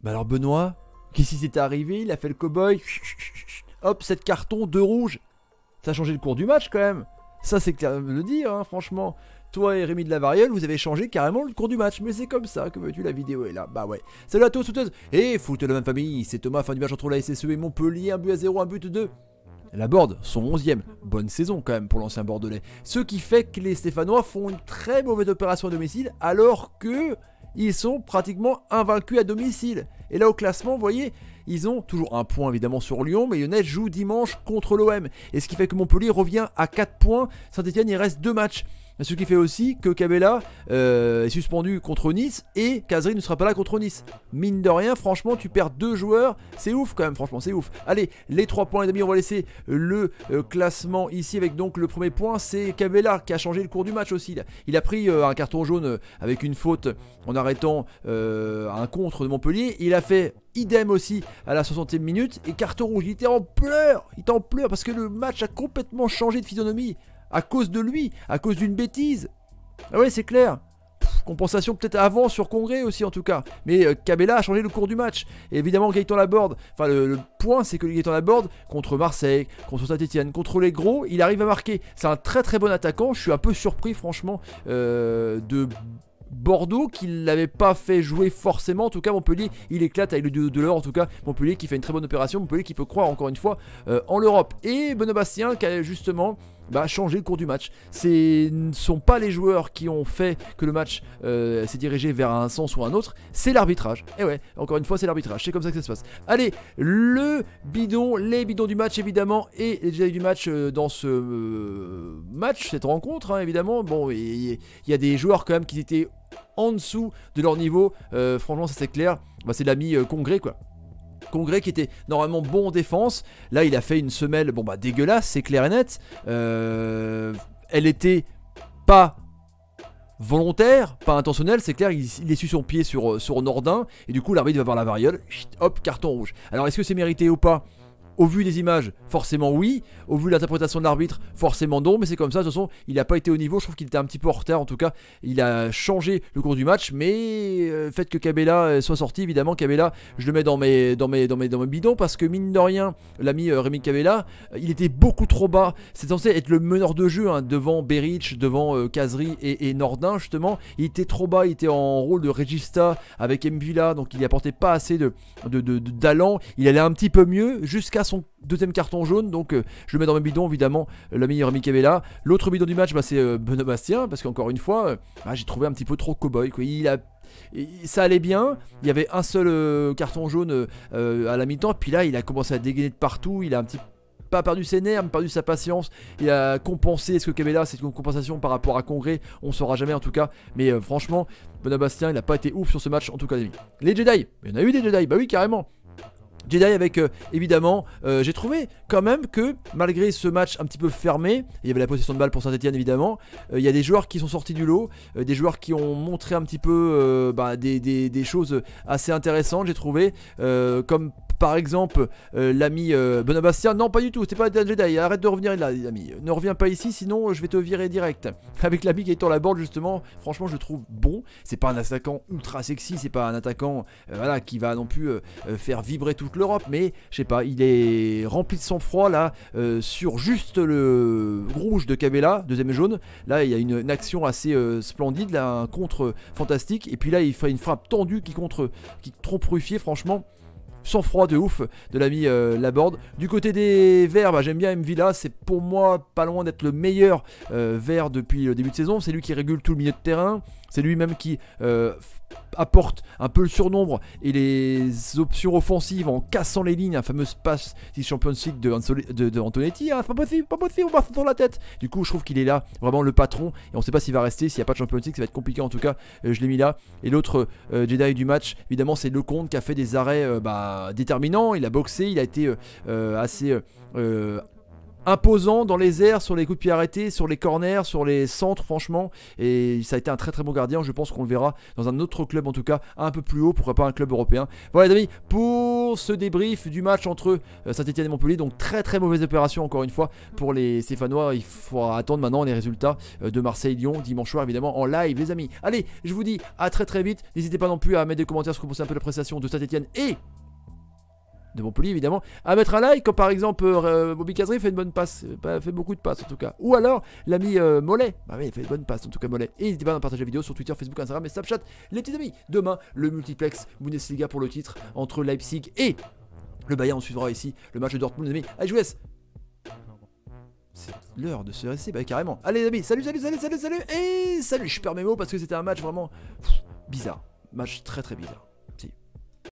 Bah alors Benoît, qu'est-ce qui s'est arrivé Il a fait le cow-boy. Hop, 7 cartons, 2 rouges. Ça a changé le cours du match quand même. Ça c'est clair de le dire, hein, franchement. Toi et Rémi de la Variole, vous avez changé carrément le cours du match. Mais c'est comme ça que veux-tu, la vidéo est là. Bah ouais. Salut à tous, Eh, et foot la même famille. C'est Thomas, fin du match entre la SSE et Montpellier. Un but à 0, un but 2. La Borde, son 11e, bonne saison quand même pour l'ancien Bordelais. Ce qui fait que les Stéphanois font une très mauvaise opération à domicile alors que ils sont pratiquement invaincus à domicile. Et là au classement, vous voyez, ils ont toujours un point évidemment sur Lyon, mais Lyonnais joue dimanche contre l'OM. Et ce qui fait que Montpellier revient à 4 points. Saint-Etienne, il reste 2 matchs. Ce qui fait aussi que Cabella euh, est suspendu contre Nice et Kazri ne sera pas là contre Nice. Mine de rien, franchement, tu perds deux joueurs. C'est ouf quand même, franchement, c'est ouf. Allez, les trois points, les amis, on va laisser le euh, classement ici avec donc le premier point. C'est Cabella qui a changé le cours du match aussi. Il a pris euh, un carton jaune avec une faute en arrêtant un contre de Montpellier. Il a fait idem aussi à la 60e minute. Et carton rouge, il était en pleurs, il était en pleurs parce que le match a complètement changé de physionomie à cause de lui, à cause d'une bêtise. Ah ouais, c'est clair. compensation peut-être avant sur Congrès aussi en tout cas. Mais euh, Cabella a changé le cours du match. évidemment Gaëtan Laborde, enfin le, point c'est que Gaëtan Laborde contre Marseille, contre Saint-Etienne, contre les gros, il arrive à marquer. C'est un très très bon attaquant. Je suis un peu surpris franchement euh, de Bordeaux qui l'avait pas fait jouer forcément. En tout cas, Montpellier, il éclate avec le duo de l'or. En tout cas, Montpellier qui fait une très bonne opération. Montpellier qui peut croire encore une fois euh, en l'Europe. Et Bonobastien qui a justement bah, changer le cours du match. Ce ne sont pas les joueurs qui ont fait que le match euh, s'est dirigé vers un sens ou un autre, c'est l'arbitrage. Et eh ouais, encore une fois, c'est l'arbitrage, c'est comme ça que ça se passe. Allez, le bidon, les bidons du match évidemment, et les détails du match euh, dans ce euh, match, cette rencontre hein, évidemment. Bon, il y a des joueurs quand même qui étaient en dessous de leur niveau, franchement, ça c'est clair. Bah, c'est l'ami Congrès quoi. Congrès qui était normalement bon en défense. Là, il a fait une semelle, bon bah dégueulasse, c'est clair et net. Euh, elle était pas volontaire, pas intentionnelle, c'est clair, il, est su son pied sur, euh, sur Nordin, et du coup l'arbitre va voir la variole, hop, carton rouge. Alors est-ce que c'est mérité ou pas au vu des images, forcément oui. Au vu de l'interprétation de l'arbitre, forcément non. Mais c'est comme ça. De toute façon, il n'a pas été au niveau. Je trouve qu'il était un petit peu en retard. En tout cas, il a changé le cours du match. Mais euh, fait que Cabella euh, soit sorti, évidemment, Cabella, je le mets dans mes, dans mes, dans mes, dans mes bidons parce que mine de rien, l'ami euh, Rémi Cabella, il était beaucoup trop bas. C'est censé être le meneur de jeu hein, devant berich devant Kazri et, Nordin justement. Il était trop bas. Il était en rôle de Regista avec Mvila, donc il n'y apportait pas assez de, Il allait un petit peu mieux jusqu'à son deuxième carton jaune, donc euh, je le mets dans mes bidon, évidemment, euh, la meilleure amie Cabella. L'autre bidon du match, bah, c'est euh, Benoît Bastien, parce qu'encore une fois, bah, j'ai trouvé un petit peu trop cowboy. Quoi. Il a ça allait bien. Il y avait un seul carton jaune à la mi-temps. Puis là, il a commencé à dégainer de partout. Il a un petit pas perdu ses nerfs, perdu sa patience. Il a compensé. ce que Cabella, c'est une compensation par rapport à Congrès On saura jamais en tout cas. Mais franchement, Bastien il a pas été ouf sur ce match en tout cas. Les Jedi, il y en a eu des Jedi. Bah oui, carrément. Jedi avec euh, évidemment, euh, j'ai trouvé quand même que malgré ce match un petit peu fermé, il y avait la possession de balle pour Saint-Etienne évidemment, euh, il y a des joueurs qui sont sortis du lot, des joueurs qui ont montré un petit peu bah, des, choses assez intéressantes, j'ai trouvé, comme par exemple euh, l'ami euh, Bonabastien, Non, pas du tout, c'est pas un Jedi. Arrête de revenir là, l'ami. Ne reviens pas ici, sinon je vais te virer direct. Avec l'ami qui est en la borde justement, franchement, je le trouve bon. C'est pas un attaquant ultra sexy, c'est pas un attaquant euh, voilà, qui va non plus faire vibrer toute l'Europe, mais je sais pas, il est rempli de sang-froid là, sur juste le rouge de Cabella, deuxième jaune. Là, il y a une, action assez splendide, là, un contre fantastique. Et puis là, il fait une frappe tendue qui contre, qui trompe Ruffier, franchement. Sans froid de ouf de l'ami euh, Laborde. Du côté des verts, bah, j'aime bien M. c'est pour moi pas loin d'être le meilleur euh, vert depuis le début de saison. C'est lui qui régule tout le milieu de terrain. C'est lui-même qui euh, apporte un peu le surnombre et les options offensives en cassant les lignes, un fameux passe du Champions League de, de, Antonetti. Ah, c'est pas possible, pas possible, on passe dans la tête. Du coup, je trouve qu'il est là, vraiment le patron. Et on sait pas s'il va rester, s'il n'y a pas de Champions League, ça va être compliqué en tout cas. Euh, je l'ai mis là. Et l'autre euh, Jedi du match, évidemment, c'est Lecomte qui a fait des arrêts bah, déterminants. Il a boxé, il a été assez imposant dans les airs, sur les coups de pied arrêtés, sur les corners, sur les centres, franchement. Et ça a été un très très bon gardien. Je pense qu'on le verra dans un autre club, en tout cas, un peu plus haut, pourquoi pas un club européen. Voilà, les amis, pour ce débrief du match entre euh, Saint-Etienne et Montpellier. Donc, très très mauvaise opération, encore une fois, pour les Stéphanois. Il faudra attendre maintenant les résultats euh, de Marseille-Lyon dimanche soir, évidemment, en live, les amis. Allez, je vous dis à très très vite. N'hésitez pas non plus à mettre des commentaires sur ce que vous un peu de la prestation de Saint-Etienne et de Montpellier évidemment, à mettre un like quand par exemple euh, euh, Bobby Casri fait une bonne passe, euh, bah, fait beaucoup de passes en tout cas. Ou alors l'ami Mollet, bah oui, il fait une bonne passe en tout cas Mollet. Et n'hésitez pas à partager la vidéo sur Twitter, Facebook, Instagram et Snapchat. Les petits amis, demain le multiplex Bundesliga pour le titre entre Leipzig et le Bayern. On suivra ici le match de Dortmund les amis. Allez je C'est l'heure de se rester, bah carrément. Allez les amis, salut, salut, salut, salut, salut et salut. Je perds mes mots parce que c'était un match vraiment bizarre, match très très bizarre.